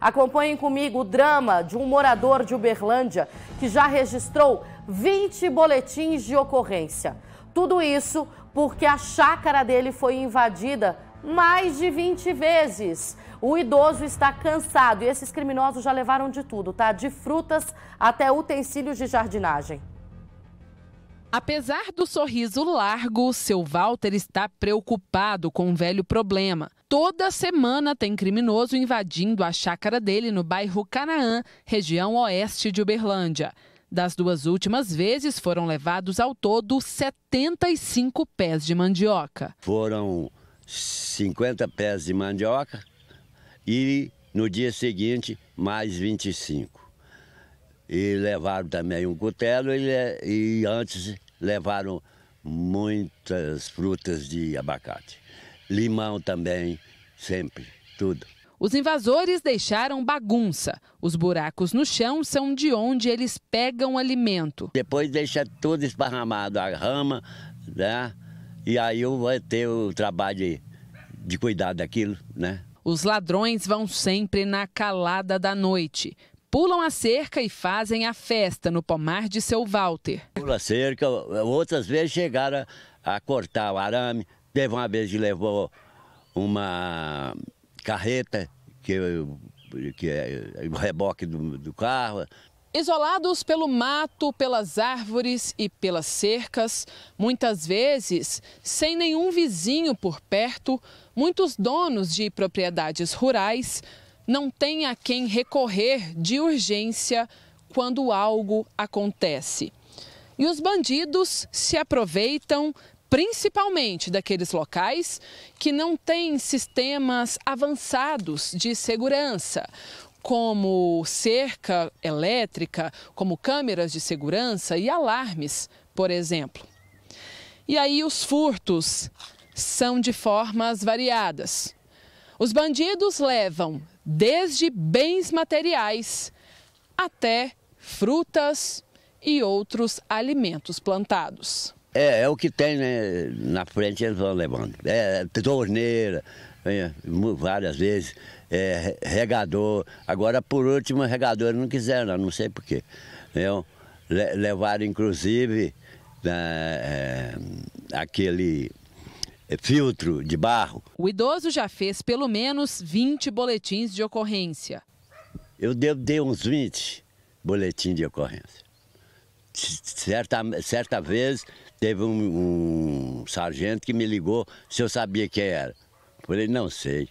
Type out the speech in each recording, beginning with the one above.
Acompanhem comigo o drama de um morador de Uberlândia que já registrou 20 boletins de ocorrência. Tudo isso porque a chácara dele foi invadida mais de 20 vezes. O idoso está cansado e esses criminosos já levaram de tudo, tá? De frutas até utensílios de jardinagem. Apesar do sorriso largo, seu Walter está preocupado com um velho problema. Toda semana tem criminoso invadindo a chácara dele no bairro Canaã, região oeste de Uberlândia. Das duas últimas vezes foram levados ao todo 75 pés de mandioca. Foram 50 pés de mandioca e no dia seguinte mais 25. E levaram também um cutelo e, é, e antes levaram muitas frutas de abacate. Limão também, sempre, tudo. Os invasores deixaram bagunça. Os buracos no chão são de onde eles pegam alimento. Depois deixa tudo esparramado, a rama, né? E aí eu vou ter o trabalho de, de cuidar daquilo, né? Os ladrões vão sempre na calada da noite pulam a cerca e fazem a festa no pomar de seu Walter. Pula a cerca, outras vezes chegaram a cortar o arame. Teve uma vez que levou uma carreta, que, que é o reboque do, do carro. Isolados pelo mato, pelas árvores e pelas cercas, muitas vezes sem nenhum vizinho por perto, muitos donos de propriedades rurais não tem a quem recorrer de urgência quando algo acontece. E os bandidos se aproveitam principalmente daqueles locais que não têm sistemas avançados de segurança, como cerca elétrica, como câmeras de segurança e alarmes, por exemplo. E aí os furtos são de formas variadas. Os bandidos levam desde bens materiais até frutas e outros alimentos plantados. É, é o que tem né? na frente, eles vão levando. É, torneira, é, várias vezes, é, regador. Agora, por último, regador não quiseram, não sei porquê. É, levaram, inclusive, né, é, aquele é filtro de barro. O idoso já fez pelo menos 20 boletins de ocorrência. Eu devo ter uns 20 boletins de ocorrência. Certa, certa vez teve um, um sargento que me ligou se eu sabia quem era. Falei, não sei,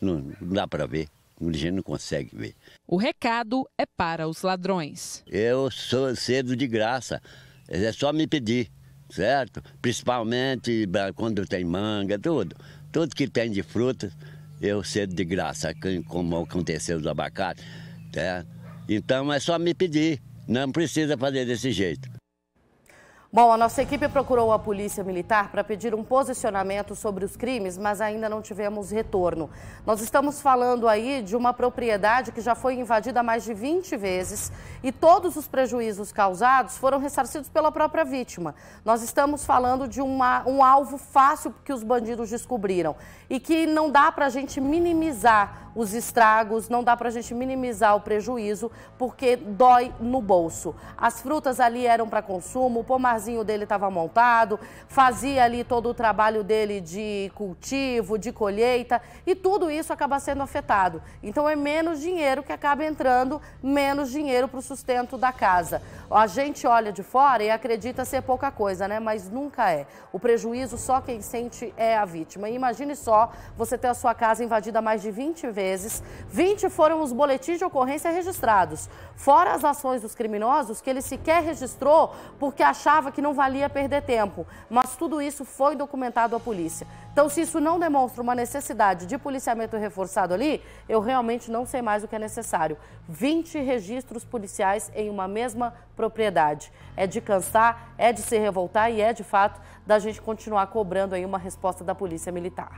não, não dá para ver. A gente não consegue ver. O recado é para os ladrões. Eu sou cedo de graça, é só me pedir certo? Principalmente quando tem manga, tudo. Tudo que tem de fruta, eu cedo de graça, como aconteceu do abacate, certo? Né? Então é só me pedir, não precisa fazer desse jeito. Bom, a nossa equipe procurou a Polícia Militar para pedir um posicionamento sobre os crimes, mas ainda não tivemos retorno. Nós estamos falando aí de uma propriedade que já foi invadida mais de 20 vezes e todos os prejuízos causados foram ressarcidos pela própria vítima. Nós estamos falando de uma, um alvo fácil que os bandidos descobriram e que não dá para a gente minimizar os estragos, não dá para a gente minimizar o prejuízo, porque dói no bolso. As frutas ali eram para consumo, o pomar barzinho dele estava montado, fazia ali todo o trabalho dele de cultivo, de colheita, e tudo isso acaba sendo afetado. Então é menos dinheiro que acaba entrando, menos dinheiro para o sustento da casa. A gente olha de fora e acredita ser pouca coisa, né? Mas nunca é. O prejuízo só quem sente é a vítima. E imagine só você ter a sua casa invadida mais de 20 vezes. 20 foram os boletins de ocorrência registrados, fora as ações dos criminosos que ele sequer registrou porque achava achava que não valia perder tempo, mas tudo isso foi documentado à polícia. Então, se isso não demonstra uma necessidade de policiamento reforçado ali, eu realmente não sei mais o que é necessário. 20 registros policiais em uma mesma propriedade. É de cansar, é de se revoltar e é, de fato, da gente continuar cobrando aí uma resposta da Polícia Militar.